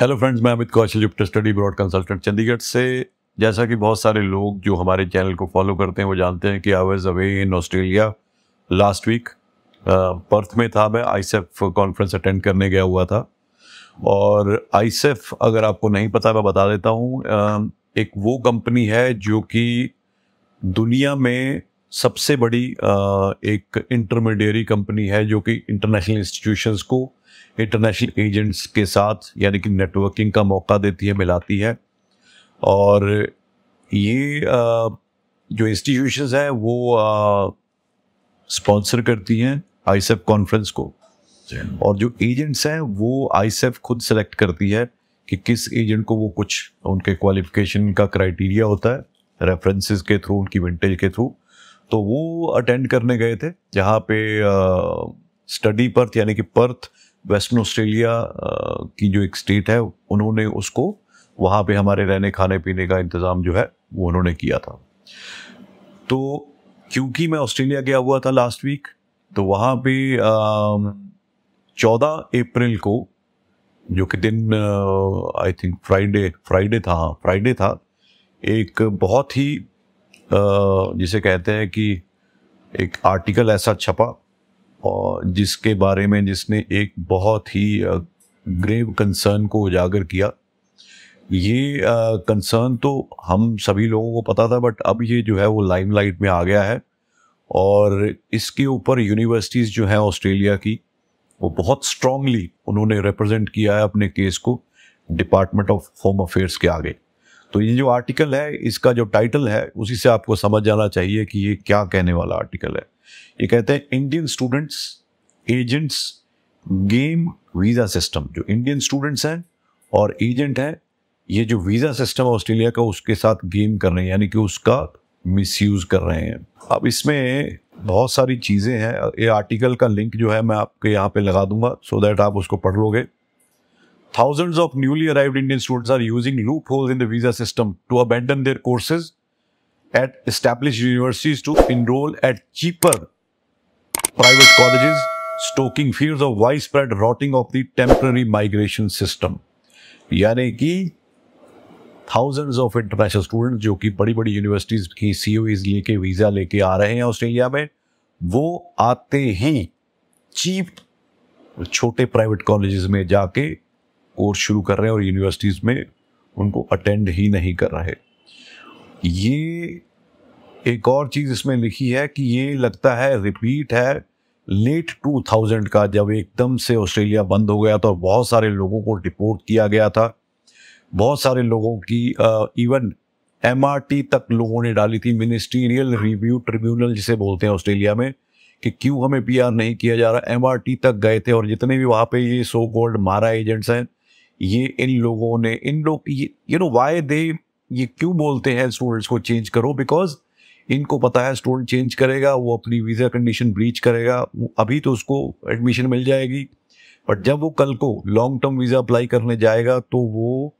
Hello friends मैं अमित कौशल जुप्ट study abroad consultant Chandigarh से जैसा कि बहुत सारे लोग जो हमारे चैनल को फॉलो करते हैं वो जानते हैं कि I was away in Australia last week Perth में था मैं आईसेफ कॉन्फ्रेंस अटेंड करने गया हुआ था और आईसेफ e अगर आपको नहीं पता मैं बता देता हूँ एक वो कंपनी है जो कि दुनिया में सबसे बड़ी एक इंटरमीडियरी कंपनी है जो कि इंटरनेशनल इंस्टीट्यूशंस को इंटरनेशनल एजेंट्स के साथ यानी कि नेटवर्किंग का मौका देती है मिलाती है और ये आ, जो इंस्टीट्यूशंस हैं वो स्पॉन्सर करती हैं आईसेफ कॉन्फ्रेंस e को और जो एजेंट्स हैं वो आईसेफ e खुद सेलेक्ट करती है कि किस एजेंट को वो कुछ उनके क्वालिफिकेशन का क्राइटेरिया होता है रेफरेंसेस के थ्रू उनकी विंटेज के थ्रू तो वो अटेंड करने गए थे जहाँ पे स्टडी पर्थ यानी कि पर्थ वेस्टर्न ऑस्ट्रेलिया की जो एक स्टेट है उन्होंने उसको वहाँ पे हमारे रहने खाने पीने का इंतज़ाम जो है वो उन्होंने किया था तो क्योंकि मैं ऑस्ट्रेलिया गया हुआ था लास्ट वीक तो वहाँ पे चौदह अप्रैल को जो कि दिन आई थिंक फ्राइडे फ्राइडे था हाँ फ्राइडे था एक बहुत ही जिसे कहते हैं कि एक आर्टिकल ऐसा छपा और जिसके बारे में जिसने एक बहुत ही ग्रेव कंसर्न को उजागर किया ये कंसर्न तो हम सभी लोगों को पता था बट अब ये जो है वो लाइमलाइट में आ गया है और इसके ऊपर यूनिवर्सिटीज़ जो हैं ऑस्ट्रेलिया की वो बहुत स्ट्रांगली उन्होंने रिप्रेजेंट किया है अपने केस को डिपार्टमेंट ऑफ होम अफेयर्स के आगे तो ये जो आर्टिकल है इसका जो टाइटल है उसी से आपको समझ जाना चाहिए कि ये क्या कहने वाला आर्टिकल है ये कहते हैं Indian students agents game visa system जो इंडियन स्टूडेंट्स हैं और एजेंट हैं ये जो वीज़ा सिस्टम है ऑस्ट्रेलिया का उसके साथ गेम कर रहे हैं यानी कि उसका मिस कर रहे हैं अब इसमें बहुत सारी चीज़ें हैं ये आर्टिकल का लिंक जो है मैं आपके यहाँ पे लगा दूंगा सो so दैट आप उसको पढ़ लोगे of newly arrived Indian students are using loopholes in the visa system to abandon their courses at established universities to enroll at cheaper private colleges, stoking fears of widespread rotting of the temporary migration system. यानी कि thousands of international student जो कि बड़ी बड़ी universities की सी ओ लेके visa लेके आ रहे हैं ऑस्ट्रेलिया में वो आते हैं चीप छोटे प्राइवेट कॉलेजेस में जाके कोर्स शुरू कर रहे हैं और यूनिवर्सिटीज़ में उनको अटेंड ही नहीं कर रहे ये एक और चीज़ इसमें लिखी है कि ये लगता है रिपीट है लेट 2000 का जब एकदम से ऑस्ट्रेलिया बंद हो गया था और बहुत सारे लोगों को डिपोर्ट किया गया था बहुत सारे लोगों की आ, इवन एम तक लोगों ने डाली थी मिनिस्ट्रियल रिव्यू ट्रिब्यूनल जिसे बोलते हैं ऑस्ट्रेलिया में कि क्यों हमें पी नहीं किया जा रहा एम तक गए थे और जितने भी वहाँ पे ये सो गोल्ड मारा एजेंट्स हैं ये इन लोगों ने इन लोग ये यू नो वाई दे ये क्यों बोलते हैं स्टूडेंट्स को चेंज करो बिकॉज इनको पता है स्टूडेंट चेंज करेगा वो अपनी वीज़ा कंडीशन ब्रीच करेगा अभी तो उसको एडमिशन मिल जाएगी बट जब वो कल को लॉन्ग टर्म वीज़ा अप्लाई करने जाएगा तो वो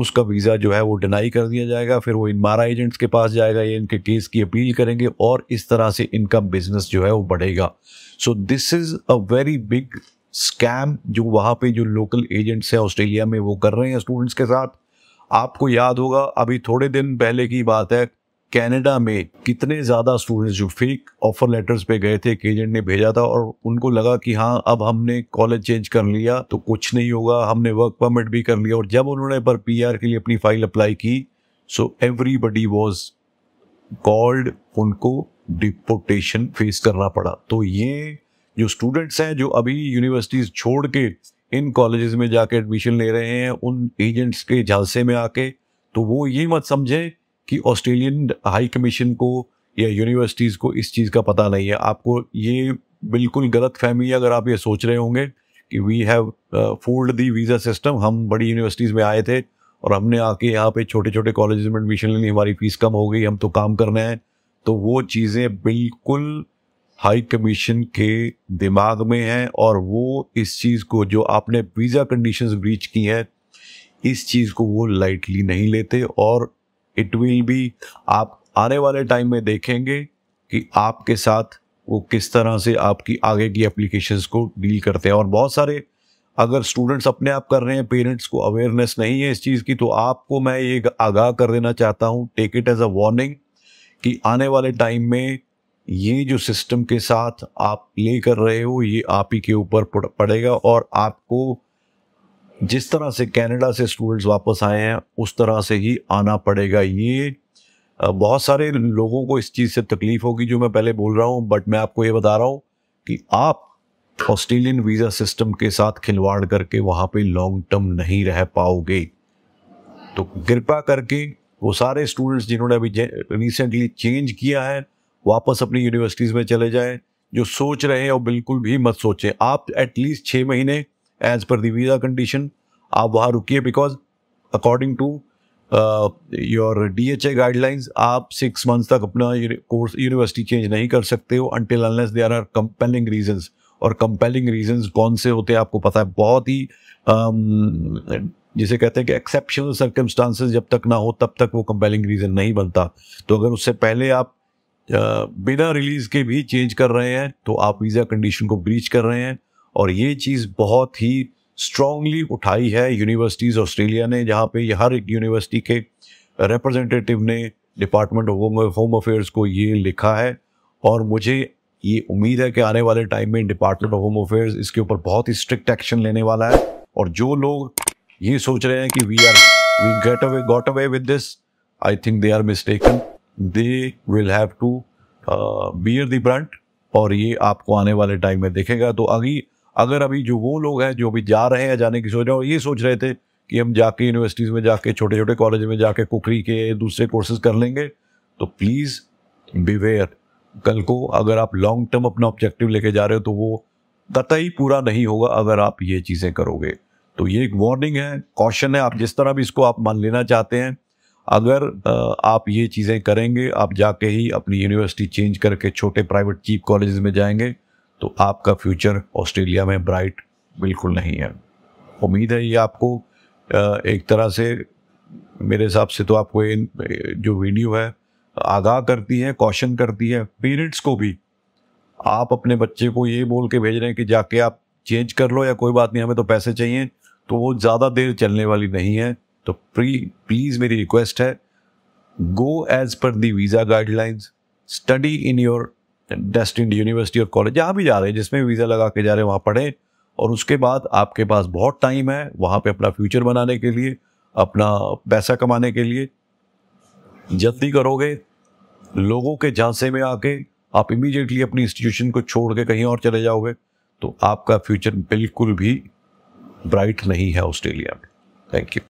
उसका वीज़ा जो है वो डिनाई कर दिया जाएगा फिर वो इन मारा एजेंट्स के पास जाएगा ये इनके केस की अपील करेंगे और इस तरह से इनका बिजनेस जो है वो बढ़ेगा so this is a very big scam जो वहाँ पे जो लोकल एजेंट्स हैं ऑस्ट्रेलिया में वो कर रहे हैं स्टूडेंट्स के साथ आपको याद होगा अभी थोड़े दिन पहले की बात है कनाडा में कितने ज़्यादा स्टूडेंट्स जो फेक ऑफर लेटर्स पे गए थे एक एजेंट ने भेजा था और उनको लगा कि हाँ अब हमने कॉलेज चेंज कर लिया तो कुछ नहीं होगा हमने वर्क परमिट भी कर लिया और जब उन्होंने पर पीआर के लिए अपनी फाइल अप्लाई की सो एवरीबडी वॉज कॉल्ड उनको डिपोटेशन फेस करना पड़ा तो ये जो स्टूडेंट्स हैं जो अभी यूनिवर्सिटीज़ छोड़ के इन कॉलेजेस में जाके एडमिशन ले रहे हैं उन एजेंट्स के झांसे में आके तो वो ये मत समझें कि ऑस्ट्रेलियन हाई कमीशन को या यूनिवर्सिटीज़ को इस चीज़ का पता नहीं है आपको ये बिल्कुल गलत फहमी है अगर आप ये सोच रहे होंगे कि we have fooled the visa system हम बड़ी यूनिवर्सिटीज़ में आए थे और हमने आके यहाँ पे छोटे छोटे कॉलेज में एडमिशन लेनी हमारी फ़ीस कम हो गई हम तो काम करना है तो वो चीज़ें बिल्कुल हाई कमीशन के दिमाग में है और वो इस चीज़ को जो आपने वीज़ा कंडीशंस ब्रीच की हैं इस चीज़ को वो लाइटली नहीं लेते और इट विल बी आप आने वाले टाइम में देखेंगे कि आपके साथ वो किस तरह से आपकी आगे की एप्लीकेशंस को डील करते हैं और बहुत सारे अगर स्टूडेंट्स अपने आप कर रहे हैं पेरेंट्स को अवेयरनेस नहीं है इस चीज़ की तो आपको मैं ये आगाह कर देना चाहता हूँ take it as a warning कि आने वाले टाइम में ये जो सिस्टम के साथ आप प्ले कर रहे हो ये आप ही के ऊपर पड़ेगा और आपको जिस तरह से कनाडा से स्टूडेंट्स वापस आए हैं उस तरह से ही आना पड़ेगा ये बहुत सारे लोगों को इस चीज़ से तकलीफ होगी जो मैं पहले बोल रहा हूँ बट मैं आपको ये बता रहा हूँ कि आप ऑस्ट्रेलियन वीज़ा सिस्टम के साथ खिलवाड़ करके वहाँ पे लॉन्ग टर्म नहीं रह पाओगे तो कृपा करके वो सारे स्टूडेंट्स जिन्होंने अभी रिसेंटली चेंज किया है वापस अपनी यूनिवर्सिटीज़ में चले जाएं जो सोच रहे हैं वो बिल्कुल भी मत सोचें आप एटलीस्ट छः महीने एज पर दीजा कंडीशन आप वहाँ रुकिए because according to your D H A guidelines आप सिक्स मंथ्स तक अपना कोर्स यूनिवर्सिटी चेंज नहीं कर सकते हो until unless there are compelling reasons और कंपेलिंग रीजन कौन से होते हैं आपको पता है बहुत ही um, जिसे कहते हैं कि एक्सेप्शनल सर्कमस्टांसिस जब तक ना हो तब तक वो कंपेलिंग रीज़न नहीं बनता तो अगर उससे पहले आप बिना रिलीज के भी चेंज कर रहे हैं तो आप वीज़ा कंडीशन को ब्रीच कर रहे हैं और ये चीज़ बहुत ही स्ट्रांगली उठाई है यूनिवर्सिटीज़ ऑस्ट्रेलिया ने जहाँ पे हर एक यूनिवर्सिटी के रिप्रेजेंटेटिव ने डिपार्टमेंट ऑफ होम अफेयर्स को ये लिखा है और मुझे ये उम्मीद है कि आने वाले टाइम में डिपार्टमेंट ऑफ होम अफेयर्स इसके ऊपर बहुत ही स्ट्रिक्ट एक्शन लेने वाला है और जो लोग ये सोच रहे हैं कि we are we get away got away with this I think they are mistaken they will have to bear the brunt और ये आपको आने वाले टाइम में देखेगा तो अभी अगर अभी जो वो लोग हैं जो अभी जा रहे हैं जाने की सोच रहे हैं और ये सोच रहे थे कि हम जाके यूनिवर्सिटीज़ में जाके छोटे छोटे कॉलेज में जाके कुकरी के दूसरे कोर्सेज कर लेंगे तो प्लीज़ बिवेयर कल को अगर आप लॉन्ग टर्म अपना ऑब्जेक्टिव लेके जा रहे हो तो वो कतई पूरा नहीं होगा अगर आप ये चीज़ें करोगे तो ये एक वार्निंग है कॉशन है आप जिस तरह भी इसको आप मान लेना चाहते हैं अगर आप ये चीज़ें करेंगे आप जाके ही अपनी यूनिवर्सिटी चेंज करके छोटे प्राइवेट चीप कॉलेज में जाएंगे तो आपका फ्यूचर ऑस्ट्रेलिया में ब्राइट बिल्कुल नहीं है उम्मीद है ये आपको एक तरह से मेरे हिसाब से तो आपको ये जो वीडियो है आगाह करती है कौशन करती है पेरेंट्स को भी आप अपने बच्चे को ये बोल के भेज रहे हैं कि जाके आप चेंज कर लो या कोई बात नहीं हमें तो पैसे चाहिए तो वो ज़्यादा देर चलने वाली नहीं है तो प्लीज़ मेरी रिक्वेस्ट है go as per the visa guidelines study in your destined university और कॉलेज जहाँ भी जा रहे हैं जिसमें वीज़ा लगा के जा रहे हैं वहाँ पढ़ें और उसके बाद आपके पास बहुत टाइम है वहाँ पे अपना फ्यूचर बनाने के लिए अपना पैसा कमाने के लिए जल्दी करोगे लोगों के झांसे में आके आप इमीडिएटली अपनी इंस्टीट्यूशन को छोड़ के कहीं और चले जाओगे तो आपका फ्यूचर बिल्कुल भी ब्राइट नहीं है ऑस्ट्रेलिया में थैंक यू